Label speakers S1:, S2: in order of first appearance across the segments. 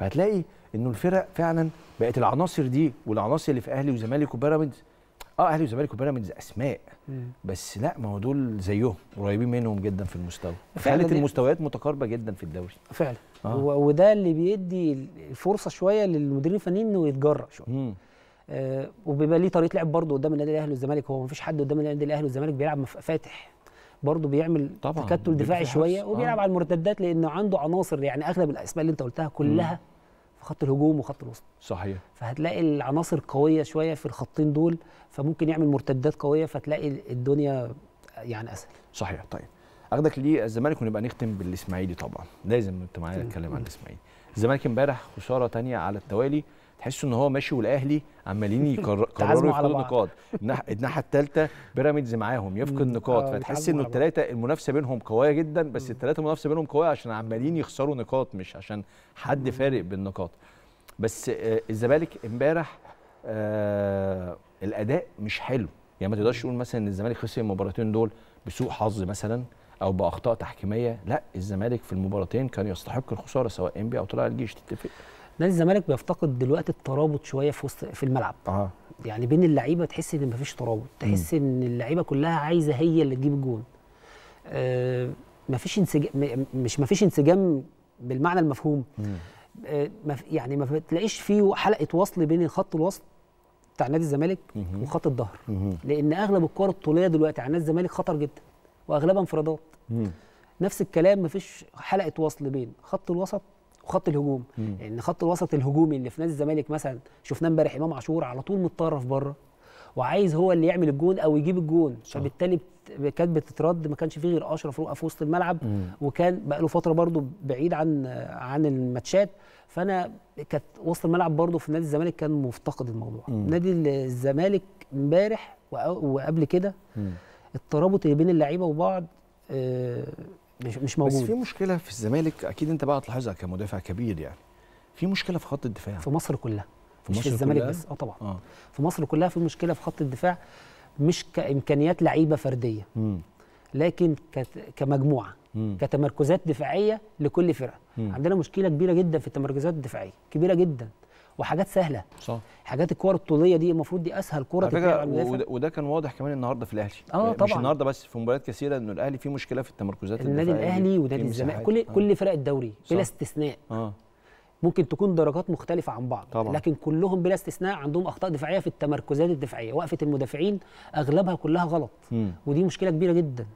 S1: فهتلاقي انه الفرق فعلا بقت العناصر دي والعناصر اللي في اهلي وزمالك وبيراميدز اه اهلي وزمالك وبيراميدز اسماء مم. بس لا ما هو دول زيهم قريبين منهم جدا في المستوى خلت المستويات متقاربه جدا في الدوري فعلا آه.
S2: وده اللي بيدي الفرصه شويه للمديرين الفنيين انه يتجرأ شويه آه وبيبقى ليه طريقه لعب برضه قدام النادي الاهلي والزمالك هو ما فيش حد قدام النادي الاهلي والزمالك بيلعب فاتح برضه بيعمل طبعا تكتل دفاعي شويه وبيلعب آه. على المرتدات لانه عنده عناصر يعني اغلب الاسماء اللي انت قلتها كلها مم. في خط الهجوم وخط الوسط صحيح فهتلاقي العناصر قويه شويه في الخطين دول فممكن يعمل مرتدات قويه فتلاقي الدنيا يعني اسهل
S1: صحيح طيب اخدك للزمالك ونبقى نختم بالاسماعيلي طبعا لازم انت معايا طيب. نتكلم عن الاسماعيلي الزمالك امبارح خساره ثانيه على التوالي تحس ان هو ماشي والاهلي عمالين يقرروا يفقدوا نقاط الناحيه الثالثه بيراميدز معاهم يفقد نقاط آه، فتحس انه الثلاثه المنافسه بينهم قويه جدا بس الثلاثه المنافسه بينهم قويه عشان عمالين يخسروا نقاط مش عشان حد فارق بالنقاط بس آه، الزمالك امبارح آه الاداء مش حلو يعني ما تقدرش تقول مثلا ان الزمالك خسر المباراتين دول بسوء حظ مثلا او باخطاء تحكيميه لا الزمالك في المباراتين كان يستحق الخساره سواء انبي او طلع الجيش
S2: تتفق نادي الزمالك بيفتقد دلوقتي الترابط شويه في وسط في الملعب اه يعني بين اللعيبه تحس ان مفيش ترابط تحس ان اللعيبه كلها عايزه هي اللي تجيب الجون آه مفيش انسجام مش مفيش انسجام بالمعنى المفهوم آه مف يعني ما تلاقيش فيه حلقه وصل بين خط الوسط بتاع نادي الزمالك وخط الظهر لان اغلب الكور الطوليه دلوقتي على نادي الزمالك خطر جدا واغلبها انفرادات نفس الكلام مفيش حلقه وصل بين خط الوسط وخط الهجوم مم. لان خط الوسط الهجومي اللي في نادي الزمالك مثلا شفناه امبارح امام عاشور على طول متطرف بره وعايز هو اللي يعمل الجون او يجيب الجون صح. فبالتالي كانت بتترد ما كانش فيه غير اشرف رؤى في وسط الملعب مم. وكان بقى له فتره برده بعيد عن عن الماتشات فانا كانت وسط الملعب برده في نادي الزمالك كان مفتقد الموضوع مم. نادي الزمالك امبارح وقبل كده الترابط اللي بين اللعيبه وبعض آه، مش مش موجود بس في
S1: مشكله في الزمالك اكيد انت بقى تلاحظها كمدافع كبير يعني
S2: في مشكله في خط الدفاع في مصر كلها في مش مصر في الزمالك بس اه طبعا آه. في مصر كلها في مشكله في خط الدفاع مش كامكانيات لعيبه فرديه م. لكن كمجموعه م. كتمركزات دفاعيه لكل فرقه عندنا مشكله كبيره جدا في التمركزات الدفاعيه كبيره جدا وحاجات سهله صح حاجات الكور الطوليه دي المفروض دي اسهل كوره تتلعب وده,
S1: وده كان واضح كمان النهارده في الاهلي اه طبعا مش النهارده بس في مباريات كثيره انه الاهلي فيه مشكله في التمركزات النادي الاهلي ونادي الزمالك كل آه. كل فرق
S2: الدوري صح. بلا استثناء آه. ممكن تكون درجات مختلفة عن بعض طبعا. لكن كلهم بلا استثناء عندهم أخطاء دفاعية في التمركزات الدفاعية وقفة المدافعين أغلبها كلها غلط م. ودي مشكلة كبيرة جدا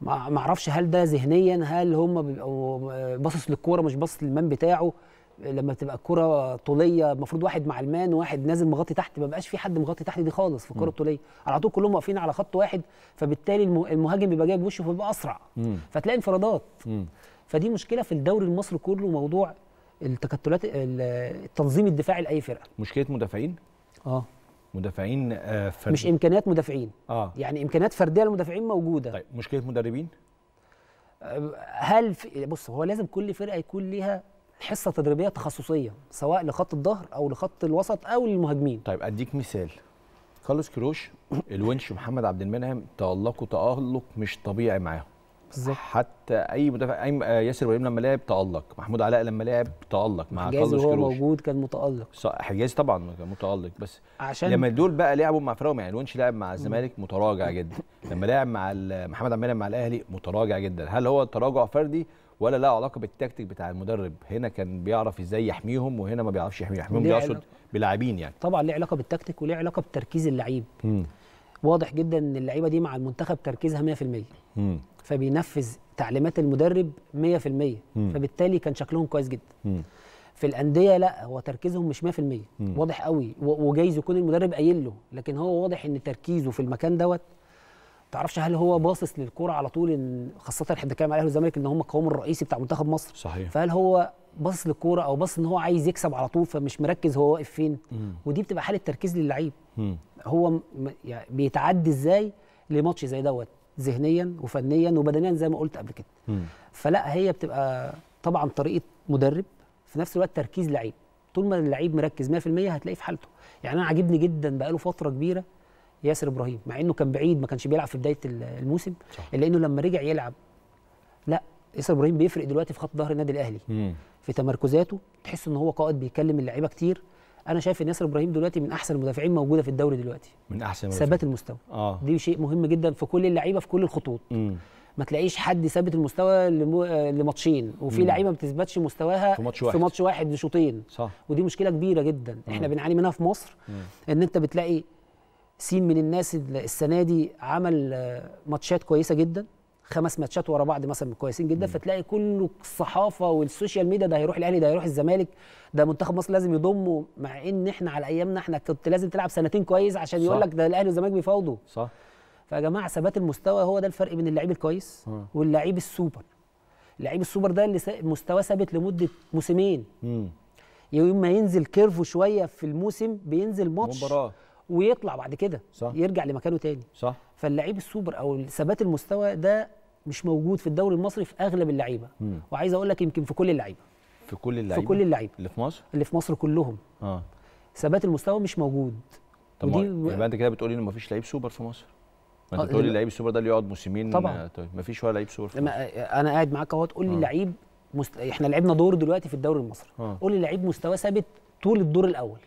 S2: ما اعرفش هل ده ذهنيا هل هم بيبقوا باصص للكوره مش باصص للمان بتاعه لما تبقى كره طوليه المفروض واحد مع المان وواحد نازل مغطي تحت ما بقاش في حد مغطي تحت دي خالص في الكره الطوليه على طول كلهم واقفين على خط واحد فبالتالي المهاجم بيبقى جايب وشه فبيبقى اسرع فتلاقي انفرادات فدي مشكله في الدوري المصري كله موضوع التكتلات التنظيم الدفاعي لاي فرقه مشكله مدافعين اه مدافعين آه، فرد. مش امكانيات مدافعين اه يعني امكانيات فرديه للمدافعين موجوده طيب مشكله مدربين هل في بص هو لازم كل فرقه يكون ليها حصه تدريبيه تخصصيه سواء لخط الظهر او لخط الوسط او للمهاجمين طيب اديك مثال
S1: كارلوس كروش الونش محمد عبد المنعم تالقوا تالق مش طبيعي معاهم بالظبط حتى اي مدافع اي آه، ياسر ابراهيم لما لعب تالق محمود علاء لما لعب تالق مع كارلوس كروش هو موجود
S2: كان متالق
S1: حجازي طبعا كان متالق بس عشان لما دول بقى لعبوا مع فرقهم يعني الونش لعب مع الزمالك متراجع جدا لما لعب مع محمد عبد المنعم مع الاهلي متراجع جدا هل هو تراجع فردي ولا لها علاقه بالتكتيك بتاع المدرب هنا كان بيعرف ازاي
S2: يحميهم وهنا ما بيعرفش يحميهم يحميهم بيقصد بلاعبين يعني طبعا ليه علاقه بالتكتيك وليه علاقه بتركيز اللعيب واضح جدا ان اللعيبه دي مع المنتخب تركيزها 100% فبينفذ تعليمات المدرب 100% فبالتالي كان شكلهم كويس جدا مم. في الانديه لا هو تركيزهم مش 100% واضح قوي وجايز يكون المدرب قايل له لكن هو واضح ان تركيزه في المكان دوت تعرفش هل هو باصص للكوره على طول إن خاصه احنا بنتكلم على الاهلي والزمالك ان هم القوام الرئيسي بتاع منتخب مصر صحيح فهل هو باصص للكوره او باصص ان هو عايز يكسب على طول فمش مركز هو واقف فين مم. ودي بتبقى حاله تركيز للعيب هو يعني بيتعدي ازاي لماتش زي دوت ذهنيا وفنيا وبدنيا زي ما قلت قبل كده مم. فلا هي بتبقى طبعا طريقه مدرب في نفس الوقت تركيز لعيب طول ما اللعيب مركز 100% هتلاقيه في حالته يعني انا عاجبني جدا بقاله فتره كبيره ياسر ابراهيم مع انه كان بعيد ما كانش بيلعب في بدايه الموسم الا انه لما رجع يلعب لا ياسر ابراهيم بيفرق دلوقتي في خط ظهر النادي الاهلي مم. في تمركزاته تحس ان هو قائد بيكلم اللعيبه كتير انا شايف ان ياسر ابراهيم دلوقتي من احسن المدافعين موجوده في الدوري دلوقتي
S1: من احسن ثبات المستوى آه.
S2: دي شيء مهم جدا في كل اللعيبه في كل الخطوط مم. ما تلاقيش حد ثابت المستوى لماتشين وفي لعيبه ما بتثبتش مستواها في ماتش واحد في ماتش واحد لشوطين صح ودي مشكله كبيره جدا مم. احنا بنعاني منها في مصر مم. ان انت بتلاقي سين من الناس السنه دي عمل آه، ماتشات كويسه جدا خمس ماتشات ورا بعض مثلا كويسين جدا فتلاقي كل الصحافه والسوشيال ميديا ده هيروح الاهلي ده هيروح الزمالك ده منتخب مصر لازم يضمه مع ان احنا على ايامنا احنا كنت لازم تلعب سنتين كويس عشان يقول لك ده الاهلي والزمالك بيفاوضوا صح فيا جماعه ثبات المستوى هو ده الفرق بين اللعيب الكويس واللعيب السوبر اللعيب السوبر ده اللي مستواه ثابت لمده موسمين يوم ما ينزل كيرفو شويه في الموسم بينزل ماتش مباراه ويطلع بعد كده صح. يرجع لمكانه تاني صح فاللعيب السوبر او ثبات المستوى ده مش موجود في الدوري المصري في اغلب اللعيبه وعايز اقول لك يمكن في كل اللعيبه في كل اللعيبه في كل اللعيبه اللي في مصر اللي في مصر كلهم اه ثبات المستوى مش موجود طب ودي يبقى يعني انت
S1: كده بتقولي ان مفيش لعيب سوبر في مصر ما انت آه، بتقولي لعيب السوبر ده اللي يقعد موسمين طبعا طيب مفيش ولا لعيب سوبر في
S2: مصر. انا قاعد معاك اهو تقول لي آه. لعيب مست... احنا لعبنا دور دلوقتي في الدوري المصري آه. قول لي لعيب مستواه ثابت طول الدور الاول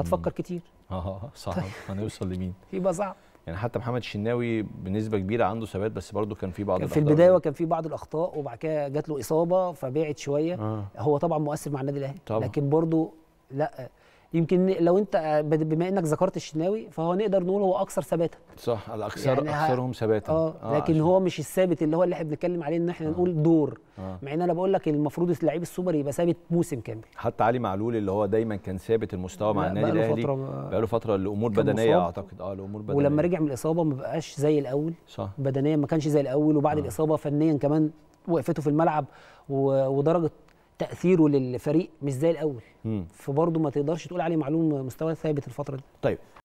S2: هتفكر كتير
S1: اه, آه،, آه، صعب طيب. هنوصل لمين يبقى صعب يعني حتى محمد الشناوي بنسبه كبيره عنده ثبات بس برضه كان في بعض كان في البدايه
S2: وكان في بعض الاخطاء وبعد كده جات له اصابه فبعد شويه آه. هو طبعا مؤثر مع النادي الاهلي لكن برضه لا يمكن لو انت آه، بما انك ذكرت الشناوي فهو نقدر نقول هو اكثر ثباتا صح الاكثر يعني اكثرهم ثباتا آه،, اه لكن عشان. هو مش الثابت اللي هو اللي احنا بنتكلم عليه ان احنا آه. نقول دور آه. مع ان انا بقول لك المفروض لعيب السوبر يبقى ثابت موسم كامل
S1: حتى علي معلول اللي هو دايما كان ثابت المستوى مع النادي الاهلي بقى له فتره الامور بدنيه اعتقد اه الامور بدنيه ولما رجع
S2: من الاصابه ما بقاش زي الاول صح بدنيا ما كانش زي الاول وبعد آه. الاصابه فنيا كمان وقفته في الملعب ودرجه تاثيره للفريق مش زي الاول فبرضه ما تقدرش تقول عليه معلوم مستوى ثابت الفتره دي
S1: طيب